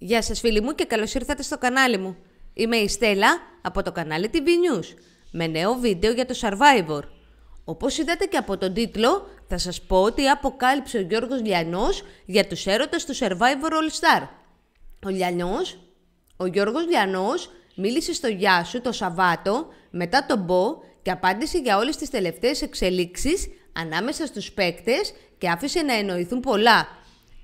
Γεια σας φίλοι μου και καλώς ήρθατε στο κανάλι μου. Είμαι η Στέλλα από το κανάλι TV News με νέο βίντεο για το Survivor. Όπως είδατε και από τον τίτλο θα σας πω ότι αποκάλυψε ο Γιώργος Λιανός για τους έρωτες του Survivor All Star. Ο Λιανός, ο Γιώργος Λιανός μίλησε στο σου το Σαββάτο μετά τον Μπο και απάντησε για όλες τις τελευταίες εξελίξεις ανάμεσα στους παίκτες και άφησε να εννοηθούν πολλά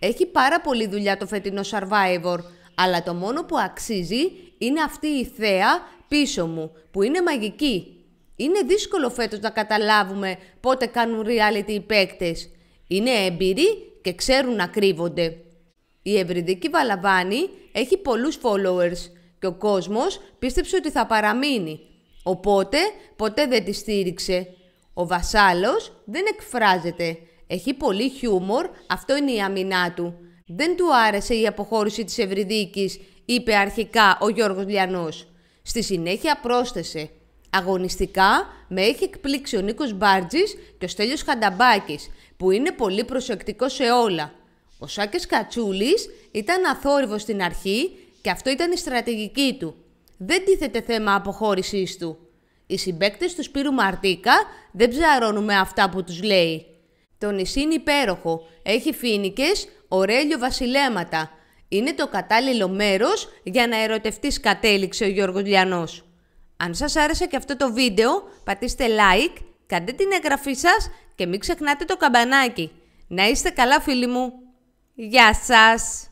έχει πάρα πολλή δουλειά το φετινό Survivor, αλλά το μόνο που αξίζει είναι αυτή η θέα πίσω μου, που είναι μαγική. Είναι δύσκολο φέτος να καταλάβουμε πότε κάνουν reality οι παίκτες. Είναι έμπειροι και ξέρουν να κρύβονται. Η Ευρυδίκη Βαλαβάνη έχει πολλούς followers και ο κόσμος πίστεψε ότι θα παραμείνει. Οπότε ποτέ δεν τη στήριξε. Ο Βασάλος δεν εκφράζεται έχει πολύ χιούμορ, αυτό είναι η αμυνά του. Δεν του άρεσε η αποχώρηση της Ευρυδίκης, είπε αρχικά ο Γιώργος Λιανός. Στη συνέχεια πρόσθεσε. Αγωνιστικά με έχει εκπλήξει ο Νίκος Μπάρτζης και ο Στέλιος Χανταμπάκης, που είναι πολύ προσεκτικός σε όλα. Ο Σάκης Κατσούλης ήταν αθόρυβος στην αρχή και αυτό ήταν η στρατηγική του. Δεν τίθεται θέμα αποχώρησής του. Οι συμπέκτες του Σπύρου Μαρτίκα δεν ψαρώνουν με αυτά που τους λέει. Το νησί είναι υπέροχο. Έχει φίνικες, ωραίλιο βασιλέματα. Είναι το κατάλληλο μέρος για να ερωτευτείς κατέληξε ο Γιώργος Λιανός. Αν σας άρεσε και αυτό το βίντεο, πατήστε like, κάντε την εγγραφή σας και μην ξεχνάτε το καμπανάκι. Να είστε καλά φίλοι μου. Γεια σας!